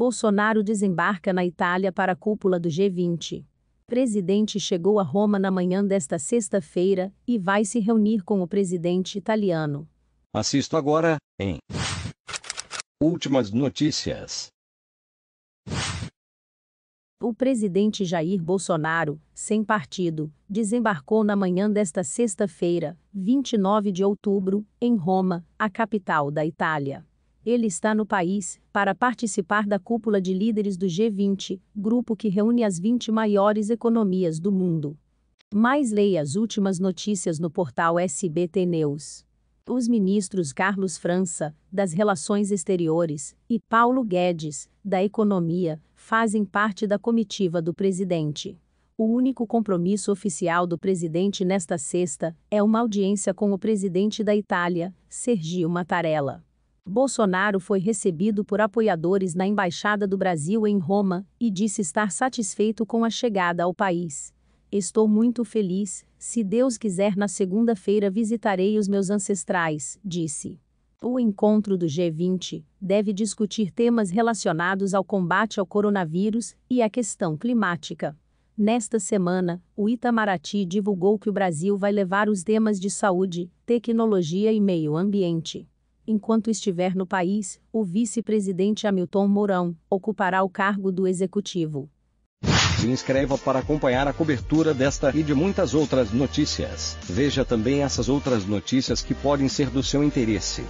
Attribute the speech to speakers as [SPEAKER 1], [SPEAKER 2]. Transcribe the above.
[SPEAKER 1] Bolsonaro desembarca na Itália para a cúpula do G20. O presidente chegou a Roma na manhã desta sexta-feira e vai se reunir com o presidente italiano.
[SPEAKER 2] Assisto agora em Últimas notícias.
[SPEAKER 1] O presidente Jair Bolsonaro, sem partido, desembarcou na manhã desta sexta-feira, 29 de outubro, em Roma, a capital da Itália. Ele está no país para participar da cúpula de líderes do G20, grupo que reúne as 20 maiores economias do mundo. Mais leia as últimas notícias no portal SBT News. Os ministros Carlos França, das Relações Exteriores, e Paulo Guedes, da Economia, fazem parte da comitiva do presidente. O único compromisso oficial do presidente nesta sexta é uma audiência com o presidente da Itália, Sergio Mattarella. Bolsonaro foi recebido por apoiadores na Embaixada do Brasil em Roma e disse estar satisfeito com a chegada ao país. Estou muito feliz, se Deus quiser, na segunda-feira visitarei os meus ancestrais, disse. O encontro do G20 deve discutir temas relacionados ao combate ao coronavírus e à questão climática. Nesta semana, o Itamaraty divulgou que o Brasil vai levar os temas de saúde, tecnologia e meio ambiente enquanto estiver no país, o vice-presidente Hamilton Mourão ocupará o cargo do executivo.
[SPEAKER 3] Se inscreva para acompanhar a cobertura desta e de muitas outras notícias. Veja também essas outras notícias que podem ser do seu interesse.